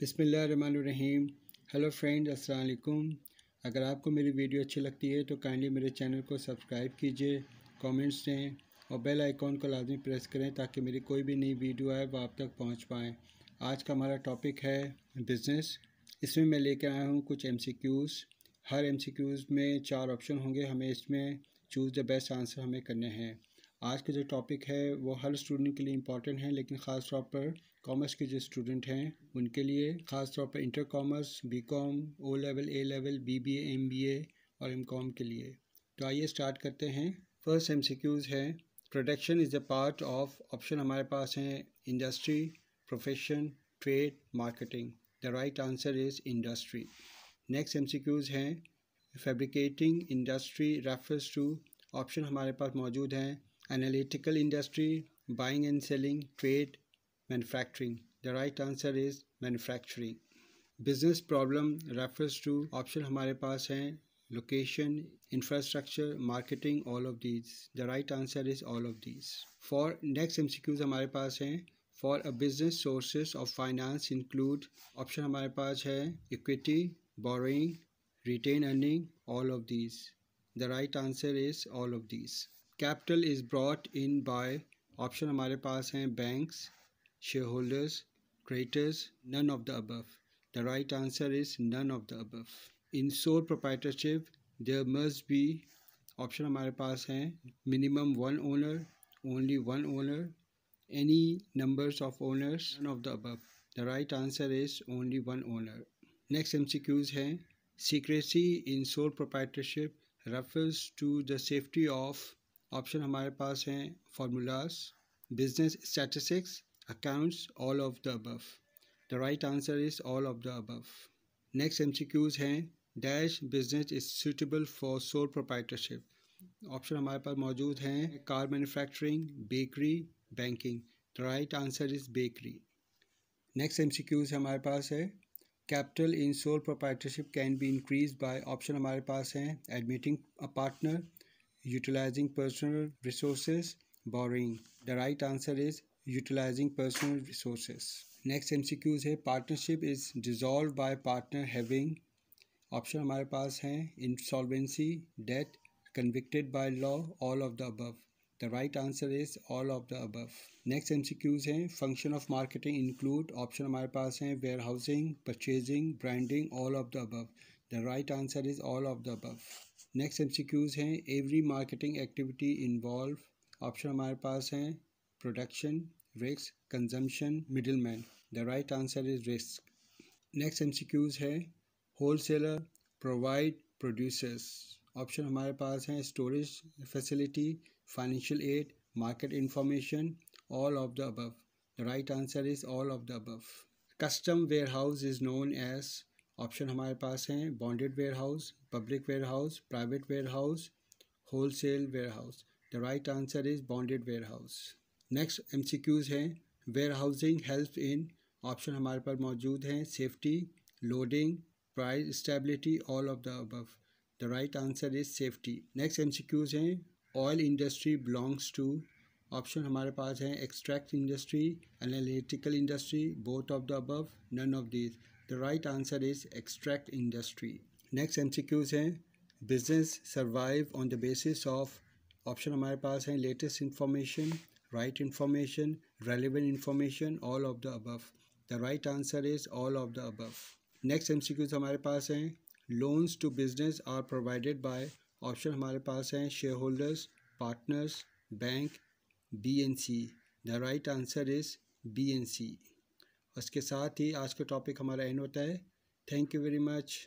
बिसमीम hello friend अस्सलाम वालेकुम अगर आपको मेरी वीडियो अच्छी लगती है तो काइंडली मेरे चैनल को सब्सक्राइब कीजिए कमेंट्स दें और बेल आइकॉन को लाजमी प्रेस करें ताकि मेरी कोई भी नई वीडियो आए वो आप तक पहुंच पाएँ आज का हमारा टॉपिक है बिज़नेस इसमें मैं लेकर आया हूँ कुछ एम हर एम में चार ऑप्शन होंगे हमें इसमें चूज़ द बेस्ट आंसर हमें करने हैं आज का जो टॉपिक है वो हर स्टूडेंट के लिए इम्पॉर्टेंट है लेकिन ख़ास तौर पर कॉमर्स के जो स्टूडेंट हैं उनके लिए ख़ास तौर पर inter commerce B com O level A level B B M B A और एम कॉम के लिए तो आइए स्टार्ट करते हैं फर्स्ट एम सी क्यूज़ है production is a part of option हमारे पास हैं industry profession trade marketing the right answer is industry next M C Qs हैं fabricating industry refers to option हमारे पास मौजूद हैं analytical industry, buying and selling, trade, manufacturing. The right answer is manufacturing. Business problem refers to option hamare paas hai, location, infrastructure, marketing, all of these. The right answer is all of these. For next MCQs hamare paas hai, for a business sources of finance include option hamare paas hai, equity, borrowing, retained earning, all of these. The right answer is all of these capital is brought in by option हमारे पास हैं banks, shareholders, creditors, none of the above. The right answer is none of the above. In sole proprietorship, there must be option हमारे पास हैं minimum one owner, only one owner, any numbers of owners, none of the above. The right answer is only one owner. Next MCQs हैं secrecy in sole proprietorship refers to the safety of option हमारे पास हैं formulas business statistics accounts all of the above the right answer is all of the above next M हैं dash business is suitable for sole proprietorship option हमारे पास मौजूद हैं car manufacturing bakery banking the right answer is bakery next M हमारे पास है capital in sole proprietorship can be increase by option हमारे पास हैं admitting a partner utilizing personal resources borrowing the right answer is utilizing personal resources next mcqs hai partnership is dissolved by partner having option hamare paas हमारे insolvency debt convicted by law all of the above the right answer is all of the above next mcqs हैं function of marketing include option hamare paas हैं warehousing purchasing branding all of the above the right answer is all of the above next M हैं every marketing activity involve option हमारे पास हैं production risk consumption middleman the right answer is risk next M है wholesaler provide producers option हमारे पास हैं storage facility financial aid market information all of the above the right answer is all of the above custom warehouse is known as option हमारे पास हैं bonded warehouse public ware house private warehouse wholesale warehouse the right answer is bonded warehouse next M C Qs हैं warehousing help in option हमारे पास मौजूद हैं safety loading price stability all of the above the right answer is safety next M C Qs हैं oil industry belongs to option हमारे पास हैं extract industry analytical industry both of the above none of this the right answer is extract industry next M C Qs हैं business survive on the basis of option हमारे पास हैं latest information right information relevant information all of the above the right answer is all of the above next M C Qs हमारे पास हैं loans to business are provided by option हमारे पास हैं shareholders partners bank B N C the right answer is B N C उसके साथ ही आज का टॉपिक हमारा एंड होता है थैंक यू वेरी मच